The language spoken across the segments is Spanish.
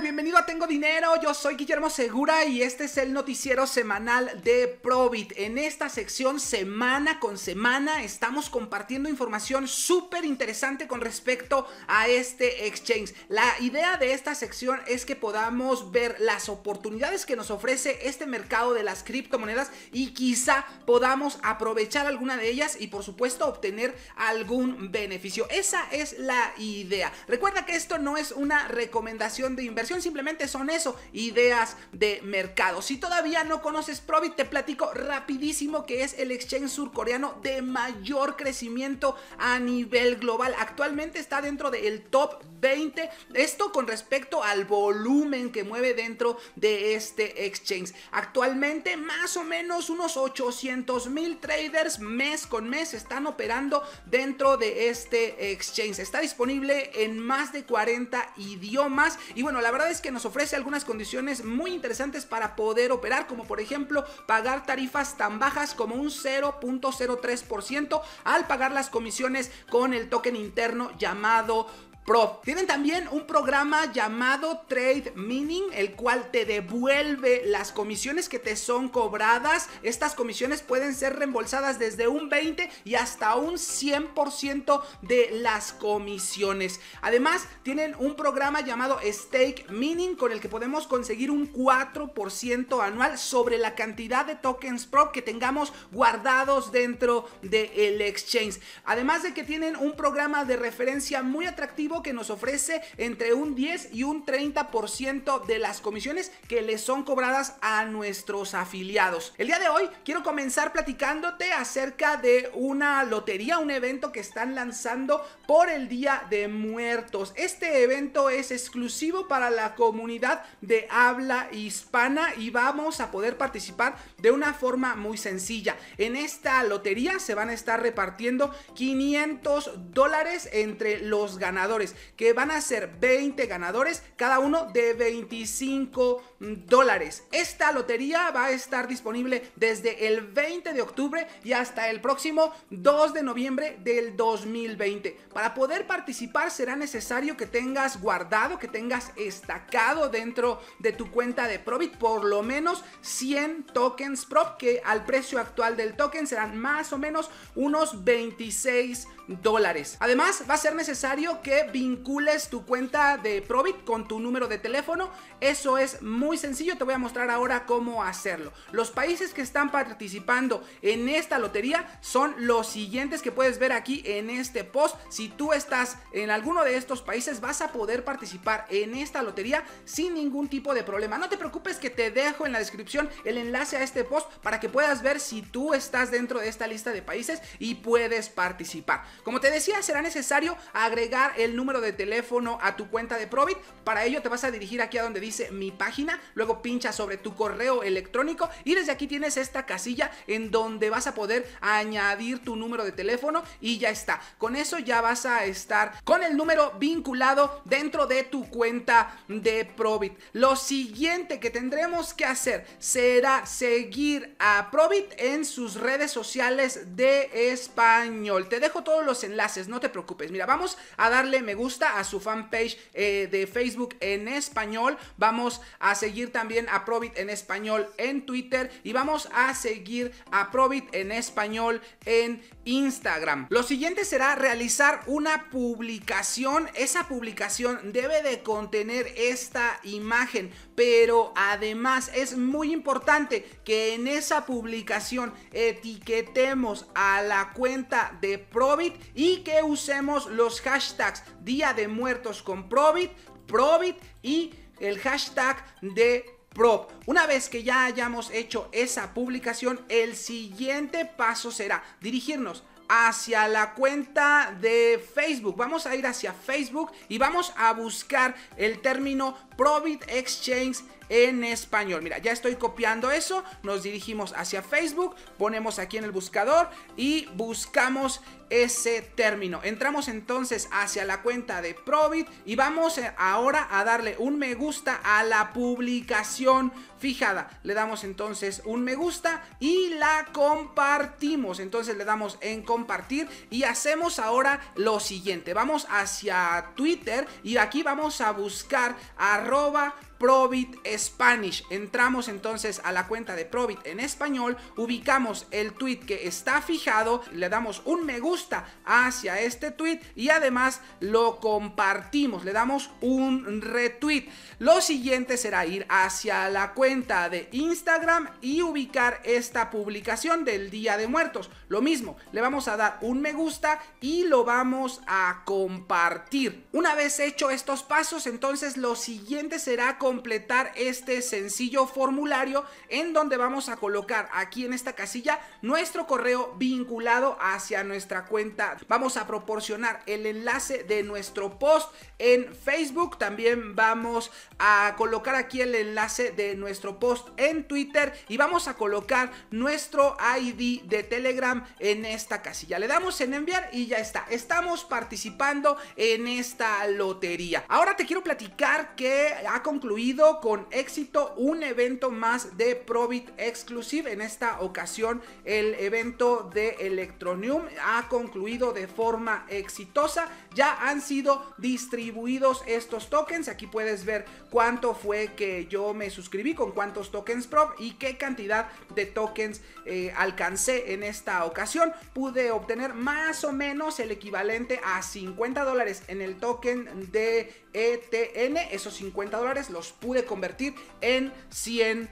Bienvenido a Tengo Dinero, yo soy Guillermo Segura y este es el noticiero semanal de Probit. En esta sección semana con semana estamos compartiendo información súper interesante con respecto a este exchange. La idea de esta sección es que podamos ver las oportunidades que nos ofrece este mercado de las criptomonedas y quizá podamos aprovechar alguna de ellas y por supuesto obtener algún beneficio. Esa es la idea. Recuerda que esto no es una recomendación de inversión simplemente son eso, ideas de mercado. Si todavía no conoces Probit, te platico rapidísimo que es el exchange surcoreano de mayor crecimiento a nivel global. Actualmente está dentro del top 20. Esto con respecto al volumen que mueve dentro de este exchange. Actualmente más o menos unos 800 mil traders mes con mes están operando dentro de este exchange. Está disponible en más de 40 idiomas y bueno, la la verdad es que nos ofrece algunas condiciones muy interesantes para poder operar, como por ejemplo pagar tarifas tan bajas como un 0.03% al pagar las comisiones con el token interno llamado Pro. Tienen también un programa llamado Trade Mining, el cual te devuelve las comisiones que te son cobradas. Estas comisiones pueden ser reembolsadas desde un 20 y hasta un 100% de las comisiones. Además, tienen un programa llamado Stake Mining con el que podemos conseguir un 4% anual sobre la cantidad de tokens Pro que tengamos guardados dentro del exchange. Además de que tienen un programa de referencia muy atractivo que nos ofrece entre un 10 y un 30% de las comisiones que les son cobradas a nuestros afiliados. El día de hoy quiero comenzar platicándote acerca de una lotería, un evento que están lanzando por el Día de Muertos. Este evento es exclusivo para la comunidad de habla hispana y vamos a poder participar de una forma muy sencilla. En esta lotería se van a estar repartiendo 500 dólares entre los ganadores que van a ser 20 ganadores, cada uno de 25 dólares. Esta lotería va a estar disponible desde el 20 de octubre y hasta el próximo 2 de noviembre del 2020. Para poder participar será necesario que tengas guardado, que tengas estacado dentro de tu cuenta de Probit por lo menos 100 tokens Prop, que al precio actual del token serán más o menos unos 26 dólares. Además, va a ser necesario que vincules tu cuenta de Probit con tu número de teléfono. Eso es muy sencillo, te voy a mostrar ahora cómo hacerlo. Los países que están participando en esta lotería son los siguientes que puedes ver aquí en este post. Si tú estás en alguno de estos países, vas a poder participar en esta lotería sin ningún tipo de problema. No te preocupes que te dejo en la descripción el enlace a este post para que puedas ver si tú estás dentro de esta lista de países y puedes participar. Como te decía, será necesario agregar el número de teléfono a tu cuenta de Probit. Para ello te vas a dirigir aquí a donde dice mi página, luego pincha sobre tu correo electrónico y desde aquí tienes esta casilla en donde vas a poder añadir tu número de teléfono y ya está. Con eso ya vas a estar con el número vinculado dentro de tu cuenta de Probit. Lo siguiente que tendremos que hacer será seguir a Probit en sus redes sociales de español. Te dejo todo lo enlaces, no te preocupes. Mira, vamos a darle me gusta a su fanpage eh, de Facebook en español. Vamos a seguir también a Probit en español en Twitter y vamos a seguir a Probit en español en Instagram. Lo siguiente será realizar una publicación. Esa publicación debe de contener esta imagen pero además es muy importante que en esa publicación etiquetemos a la cuenta de Probit y que usemos los hashtags Día de Muertos con Probit, Probit y el hashtag de Prop. Una vez que ya hayamos hecho esa publicación, el siguiente paso será dirigirnos hacia la cuenta de Facebook. Vamos a ir hacia Facebook y vamos a buscar el término Probit Exchange en español. Mira, ya estoy copiando eso, nos dirigimos hacia Facebook, ponemos aquí en el buscador y buscamos ese término. Entramos entonces hacia la cuenta de Probit y vamos eh, ahora a darle un me gusta a la publicación fijada. Le damos entonces un me gusta y la compartimos. Entonces le damos en compartir y hacemos ahora lo siguiente. Vamos hacia Twitter y aquí vamos a buscar a proba Probit Spanish. Entramos entonces a la cuenta de Probit en español, ubicamos el tweet que está fijado, le damos un me gusta hacia este tweet y además lo compartimos, le damos un retweet. Lo siguiente será ir hacia la cuenta de Instagram y ubicar esta publicación del Día de Muertos. Lo mismo, le vamos a dar un me gusta y lo vamos a compartir. Una vez hecho estos pasos, entonces lo siguiente será compartir completar este sencillo formulario en donde vamos a colocar aquí en esta casilla nuestro correo vinculado hacia nuestra cuenta. Vamos a proporcionar el enlace de nuestro post en Facebook. También vamos a colocar aquí el enlace de nuestro post en Twitter y vamos a colocar nuestro ID de Telegram en esta casilla. Le damos en enviar y ya está. Estamos participando en esta lotería. Ahora te quiero platicar que ha concluido con éxito un evento más de Probit Exclusive. En esta ocasión el evento de Electronium ha concluido de forma exitosa. Ya han sido distribuidos estos tokens. Aquí puedes ver cuánto fue que yo me suscribí, con cuántos tokens prop y qué cantidad de tokens eh, alcancé en esta ocasión. Pude obtener más o menos el equivalente a 50 dólares en el token de ETN. Esos 50 dólares los pude convertir en 100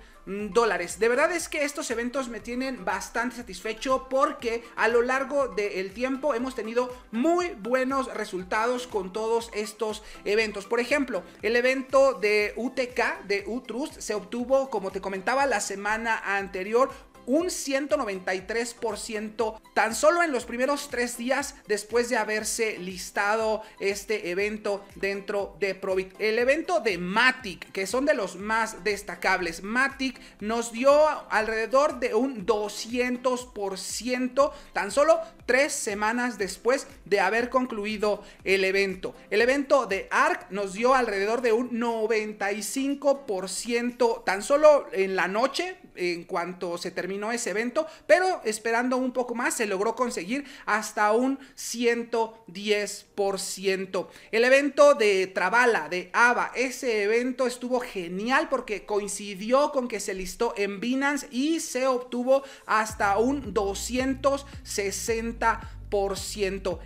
dólares. De verdad es que estos eventos me tienen bastante satisfecho porque a lo largo del tiempo hemos tenido muy buenos resultados con todos estos eventos. Por ejemplo, el evento de UTK de Utrust se obtuvo, como te comentaba, la semana anterior un 193% tan solo en los primeros tres días después de haberse listado este evento dentro de Probit. El evento de Matic, que son de los más destacables. Matic nos dio alrededor de un 200% tan solo tres semanas después de haber concluido el evento. El evento de ARC nos dio alrededor de un 95% tan solo en la noche en cuanto se terminó ese evento, pero esperando un poco más se logró conseguir hasta un 110%. El evento de Trabala, de AVA, ese evento estuvo genial porque coincidió con que se listó en Binance y se obtuvo hasta un 260%. tá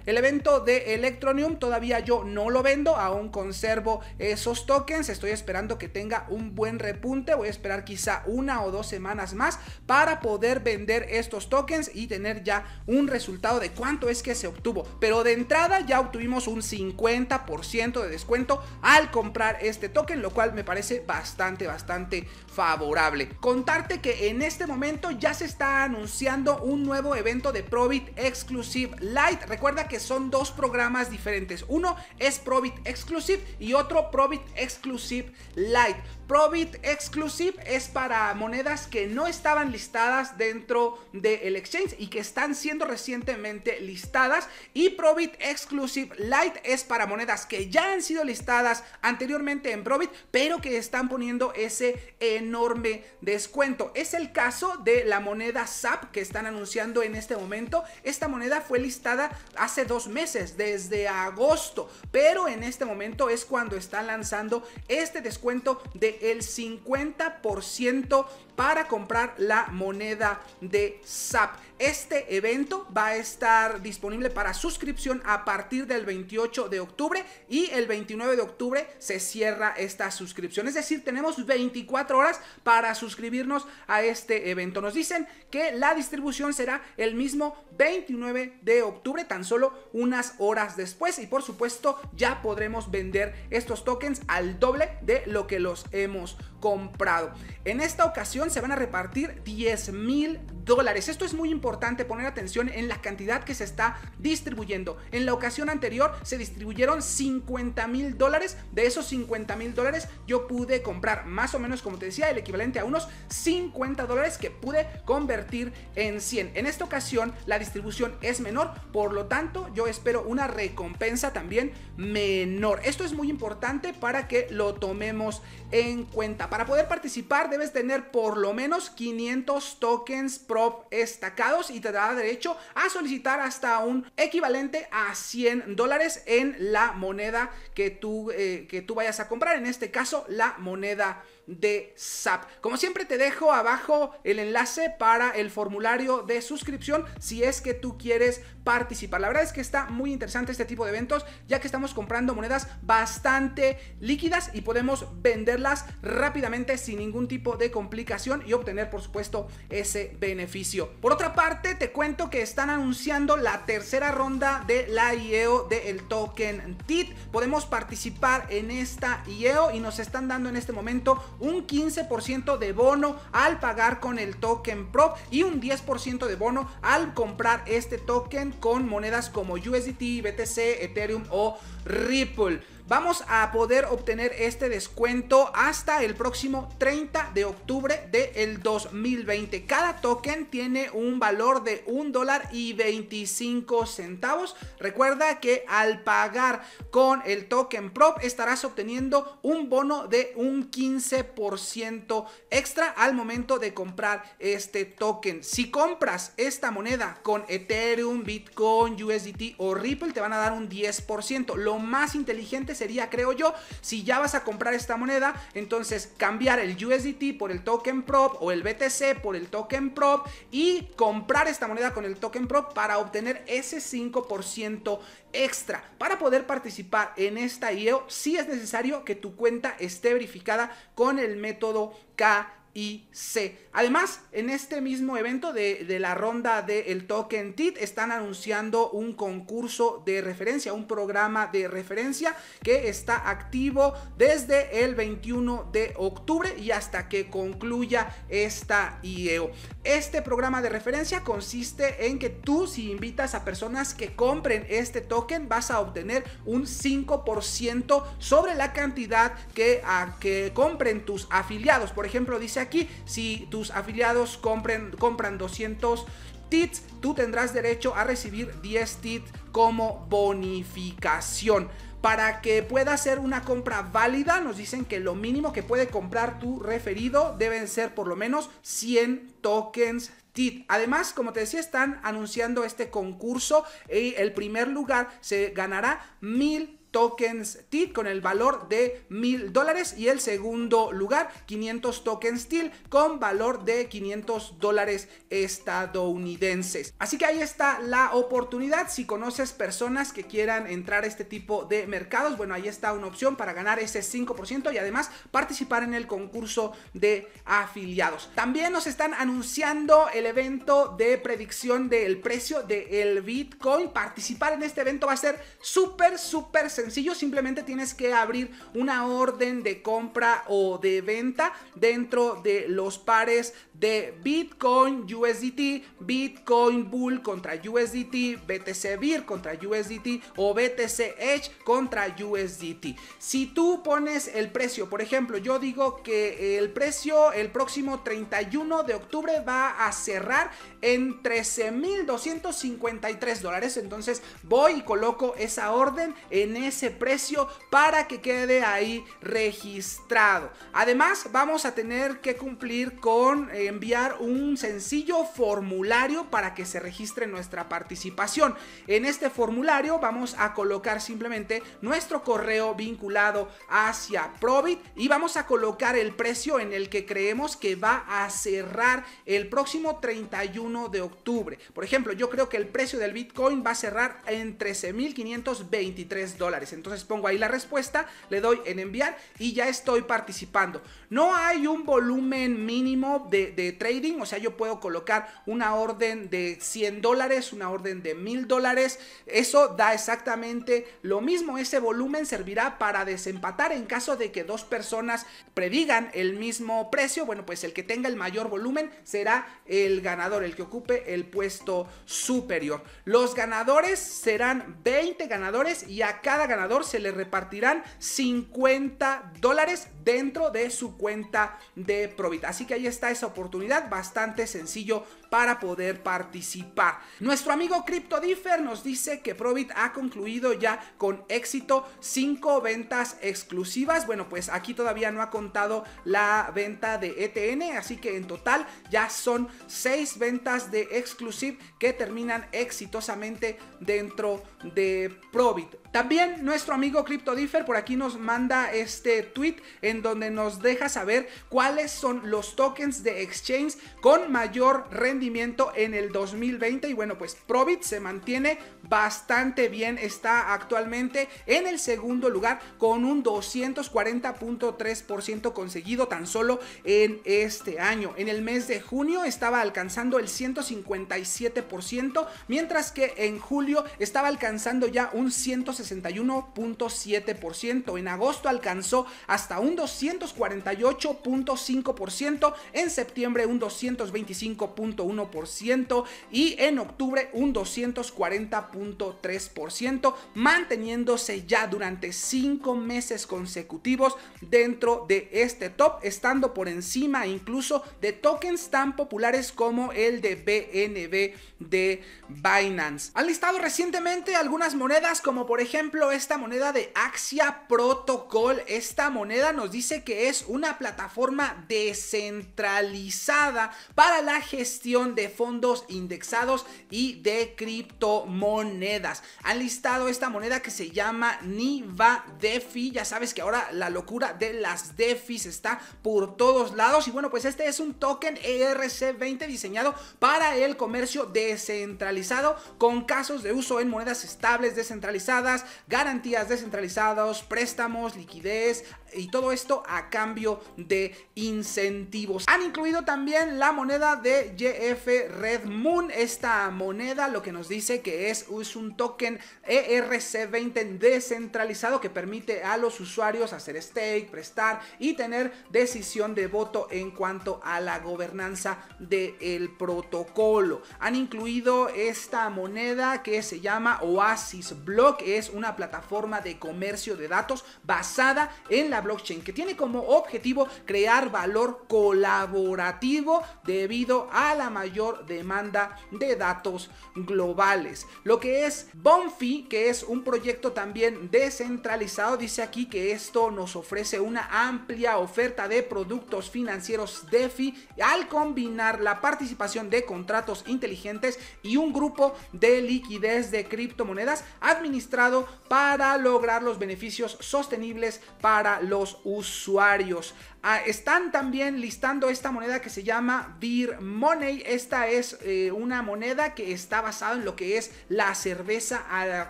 El evento de Electronium todavía yo no lo vendo, aún conservo esos tokens, estoy esperando que tenga un buen repunte, voy a esperar quizá una o dos semanas más para poder vender estos tokens y tener ya un resultado de cuánto es que se obtuvo. Pero de entrada ya obtuvimos un 50% de descuento al comprar este token, lo cual me parece bastante, bastante favorable. Contarte que en este momento ya se está anunciando un nuevo evento de Probit exclusivo Light. Recuerda que son dos programas diferentes. Uno es Probit Exclusive y otro Probit Exclusive Light. Probit Exclusive es para monedas que no estaban listadas dentro del el exchange y que están siendo recientemente listadas. Y Probit Exclusive Light es para monedas que ya han sido listadas anteriormente en Probit, pero que están poniendo ese enorme descuento. Es el caso de la moneda SAP que están anunciando en este momento. Esta moneda fue listada hace dos meses, desde agosto, pero en este momento es cuando está lanzando este descuento del 50% para comprar la moneda de SAP. Este evento va a estar disponible para suscripción a partir del 28 de octubre y el 29 de octubre se cierra esta suscripción. Es decir, tenemos 24 horas para suscribirnos a este evento. Nos dicen que la distribución será el mismo 29 de octubre, tan solo unas horas después y por supuesto ya podremos vender estos tokens al doble de lo que los hemos comprado. En esta ocasión se van a repartir 10 mil dólares. Esto es muy importante poner atención en la cantidad que se está distribuyendo. En la ocasión anterior se distribuyeron 50 mil dólares. De esos 50 mil dólares yo pude comprar más o menos, como te decía, el equivalente a unos 50 dólares que pude convertir en 100. En esta ocasión la distribución es menor, por lo tanto yo espero una recompensa también menor. Esto es muy importante para que lo tomemos en cuenta. Para poder participar debes tener por por lo menos 500 tokens prop estacados y te dará derecho a solicitar hasta un equivalente a 100 dólares en la moneda que tú, eh, que tú vayas a comprar, en este caso la moneda de SAP. Como siempre te dejo abajo el enlace para el formulario de suscripción si es que tú quieres participar. La verdad es que está muy interesante este tipo de eventos ya que estamos comprando monedas bastante líquidas y podemos venderlas rápidamente sin ningún tipo de complicación y obtener por supuesto ese beneficio. Por otra parte te cuento que están anunciando la tercera ronda de la IEO del el token TIT. Podemos participar en esta IEO y nos están dando en este momento un 15% de bono al pagar con el token prop y un 10% de bono al comprar este token con monedas como USDT, BTC, Ethereum o Ripple vamos a poder obtener este descuento hasta el próximo 30 de octubre del 2020. Cada token tiene un valor de 1 dólar y 25 centavos. Recuerda que al pagar con el token prop estarás obteniendo un bono de un 15% extra al momento de comprar este token. Si compras esta moneda con Ethereum, Bitcoin, USDT o Ripple te van a dar un 10%. Lo más inteligente es sería, creo yo, si ya vas a comprar esta moneda, entonces cambiar el USDT por el token prop o el BTC por el token prop y comprar esta moneda con el token prop para obtener ese 5% extra. Para poder participar en esta IEO, sí es necesario que tu cuenta esté verificada con el método K y C. Además, en este mismo evento de, la ronda del Token TIT están anunciando un concurso de referencia, un programa de referencia que está activo desde el 21 de octubre y hasta que concluya esta IEO. Este programa de referencia consiste en que tú si invitas a personas que compren este token vas a obtener un 5% sobre la cantidad que, que compren tus afiliados. Por ejemplo, dice aquí, si tus afiliados compren, compran 200 TITs, tú tendrás derecho a recibir 10 TITs como bonificación. Para que pueda ser una compra válida, nos dicen que lo mínimo que puede comprar tu referido deben ser por lo menos 100 tokens TIT. Además, como te decía, están anunciando este concurso y el primer lugar se ganará 1000 tokens TIT con el valor de mil dólares y el segundo lugar 500 tokens TIL con valor de 500 dólares estadounidenses. Así que ahí está la oportunidad. Si conoces personas que quieran entrar a este tipo de mercados, bueno, ahí está una opción para ganar ese 5% y además participar en el concurso de afiliados. También nos están anunciando el evento de predicción del precio del Bitcoin. Participar en este evento va a ser súper, súper sencillo sencillo, simplemente tienes que abrir una orden de compra o de venta dentro de los pares de Bitcoin USDT, Bitcoin Bull contra USDT, BTC BIR contra USDT o BTC Edge contra USDT. Si tú pones el precio, por ejemplo, yo digo que el precio el próximo 31 de octubre va a cerrar en 13.253 dólares, entonces voy y coloco esa orden en ese precio para que quede ahí registrado. Además, vamos a tener que cumplir con... Eh, enviar un sencillo formulario para que se registre nuestra participación. En este formulario vamos a colocar simplemente nuestro correo vinculado hacia Probit y vamos a colocar el precio en el que creemos que va a cerrar el próximo 31 de octubre. Por ejemplo, yo creo que el precio del Bitcoin va a cerrar en 13.523 dólares. Entonces pongo ahí la respuesta, le doy en enviar y ya estoy participando. No hay un volumen mínimo de de trading, o sea, yo puedo colocar una orden de 100 dólares, una orden de 1000 dólares, eso da exactamente lo mismo, ese volumen servirá para desempatar en caso de que dos personas predigan el mismo precio, bueno, pues el que tenga el mayor volumen será el ganador, el que ocupe el puesto superior. Los ganadores serán 20 ganadores y a cada ganador se le repartirán 50 dólares dentro de su cuenta de Probit. Así que ahí está esa oportunidad, bastante sencillo para poder participar. Nuestro amigo CryptoDiffer nos dice que Probit ha concluido ya con éxito 5 ventas exclusivas. Bueno, pues aquí todavía no ha contado la venta de ETN, así que en total ya son 6 ventas de exclusive que terminan exitosamente dentro de Probit. También nuestro amigo CryptoDiffer por aquí nos manda este tweet en donde nos deja saber cuáles son los tokens de exchange con mayor rendimiento en el 2020. Y bueno, pues Probit se mantiene bastante bien, está actualmente en el segundo lugar con un 240.3% conseguido tan solo en este año. En el mes de junio estaba alcanzando el 157%, mientras que en julio estaba alcanzando ya un 160 61.7% En agosto alcanzó hasta un 248.5%. En septiembre un 225.1%. Y en octubre un 240.3%. Manteniéndose ya durante 5 meses consecutivos dentro de este top. Estando por encima incluso de tokens tan populares como el de BNB de Binance. Han listado recientemente algunas monedas como por ejemplo ejemplo, esta moneda de Axia Protocol, esta moneda nos dice que es una plataforma descentralizada para la gestión de fondos indexados y de criptomonedas. Han listado esta moneda que se llama Niva DeFi. Ya sabes que ahora la locura de las DeFi está por todos lados. Y bueno, pues este es un token ERC20 diseñado para el comercio descentralizado con casos de uso en monedas estables descentralizadas garantías descentralizados, préstamos, liquidez, y todo esto a cambio de incentivos. Han incluido también la moneda de JF Red Moon. Esta moneda lo que nos dice que es, un token ERC20 descentralizado que permite a los usuarios hacer stake, prestar y tener decisión de voto en cuanto a la gobernanza del el protocolo. Han incluido esta moneda que se llama Oasis Block. Es una plataforma de comercio de datos basada en la blockchain que tiene como objetivo crear valor colaborativo debido a la mayor demanda de datos globales. Lo que es Bonfi, que es un proyecto también descentralizado, dice aquí que esto nos ofrece una amplia oferta de productos financieros DeFi al combinar la participación de contratos inteligentes y un grupo de liquidez de criptomonedas administrado para lograr los beneficios sostenibles para los los usuarios. Ah, están también listando esta moneda que se llama Beer Money. Esta es eh, una moneda que está basada en lo que es la cerveza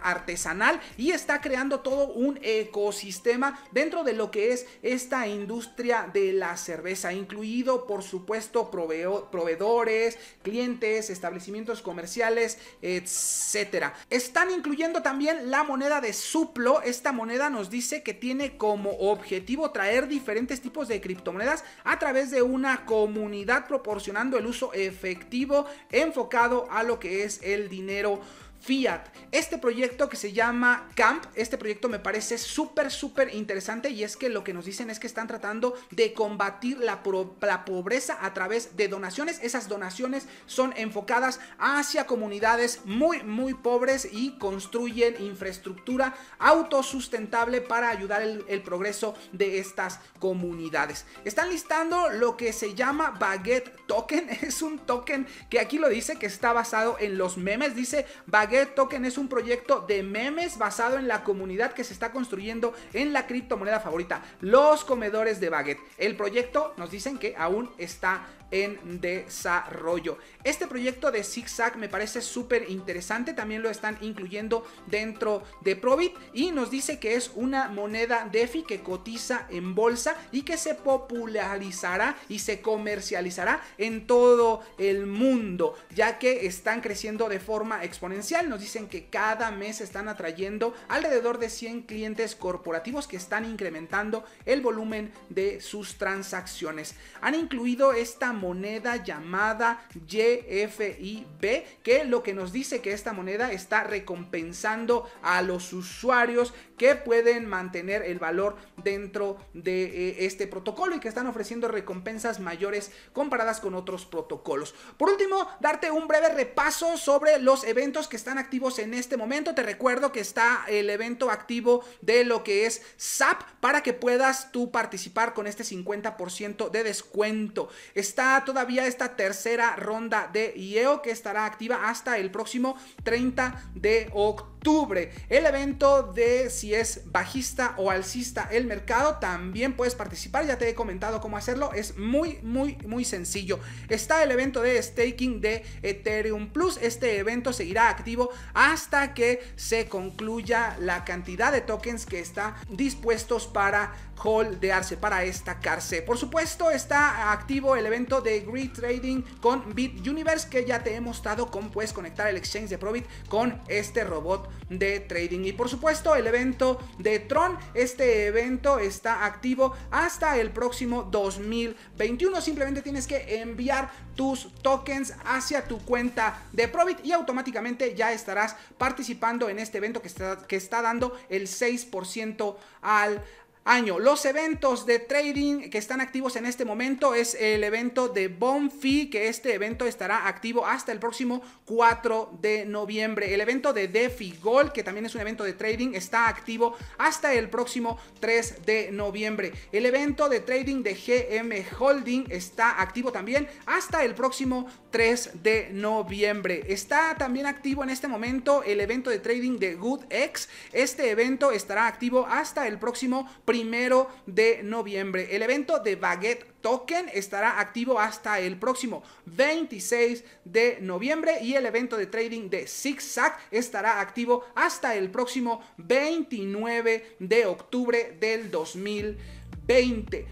artesanal y está creando todo un ecosistema dentro de lo que es esta industria de la cerveza, incluido por supuesto proveedores, clientes, establecimientos comerciales, etcétera. Están incluyendo también la moneda de suplo. Esta moneda nos dice que tiene como objetivo traer diferentes tipos de criptomonedas a través de una comunidad proporcionando el uso efectivo enfocado a lo que es el dinero Fiat. Este proyecto que se llama Camp, este proyecto me parece súper, súper interesante y es que lo que nos dicen es que están tratando de combatir la, pobreza a través de donaciones. Esas donaciones son enfocadas hacia comunidades muy, muy pobres y construyen infraestructura autosustentable para ayudar el progreso de estas comunidades. Están listando lo que se llama Baguette Token. Es un token que aquí lo dice que está basado en los memes. Dice Baguette Baguette Token es un proyecto de memes basado en la comunidad que se está construyendo en la criptomoneda favorita, los comedores de baguette. El proyecto nos dicen que aún está en desarrollo. Este proyecto de ZigZag me parece súper interesante, también lo están incluyendo dentro de Probit y nos dice que es una moneda DeFi que cotiza en bolsa y que se popularizará y se comercializará en todo el mundo, ya que están creciendo de forma exponencial. Nos dicen que cada mes están atrayendo alrededor de 100 clientes corporativos que están incrementando el volumen de sus transacciones. Han incluido esta moneda llamada YFIB, que lo que nos dice que esta moneda está recompensando a los usuarios que pueden mantener el valor dentro de eh, este protocolo y que están ofreciendo recompensas mayores comparadas con otros protocolos. Por último, darte un breve repaso sobre los eventos que están activos en este momento. Te recuerdo que está el evento activo de lo que es SAP para que puedas tú participar con este 50% de descuento. Está todavía esta tercera ronda de IEO que estará activa hasta el próximo 30 de octubre. El evento de si es bajista o alcista el mercado también puedes participar. Ya te he comentado cómo hacerlo. Es muy, muy, muy sencillo. Está el evento de staking de Ethereum Plus. Este evento seguirá activo hasta que se concluya la cantidad de tokens que está dispuestos para holdearse, para estacarse. Por supuesto, está activo el evento de Grid Trading con Bit Universe que ya te he mostrado cómo puedes conectar el exchange de Probit con este robot de trading. Y por supuesto el evento de Tron, este evento está activo hasta el próximo 2021. Simplemente tienes que enviar tus tokens hacia tu cuenta de Probit y automáticamente ya estarás participando en este evento que está, que está dando el 6% al año. Los eventos de trading que están activos en este momento es el evento de Bonfi, que este evento estará activo hasta el próximo 4 de noviembre. El evento de DeFi Gold, que también es un evento de trading, está activo hasta el próximo 3 de noviembre. El evento de trading de GM Holding está activo también hasta el próximo 3 de noviembre. Está también activo en este momento el evento de trading de GoodX. Este evento estará activo hasta el próximo primero de noviembre. El evento de Baguette token estará activo hasta el próximo 26 de noviembre y el evento de trading de ZigZag estará activo hasta el próximo 29 de octubre del 2020.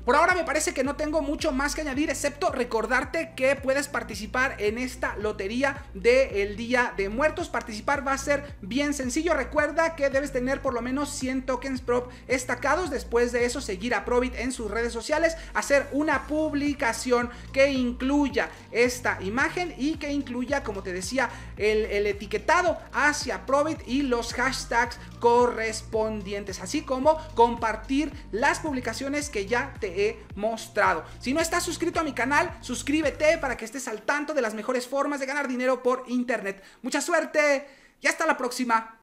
Por ahora me parece que no tengo mucho más que añadir, excepto recordarte que puedes participar en esta lotería del Día de Muertos. Participar va a ser bien sencillo. Recuerda que debes tener por lo menos 100 tokens prop estacados. Después de eso, seguir a Probit en sus redes sociales, hacer una publicación que incluya esta imagen y que incluya, como te decía, el, el etiquetado hacia Probit y los hashtags correspondientes, así como compartir las publicaciones que ya te he mostrado. Si no estás suscrito a mi canal, suscríbete para que estés al tanto de las mejores formas de ganar dinero por internet. Mucha suerte y hasta la próxima.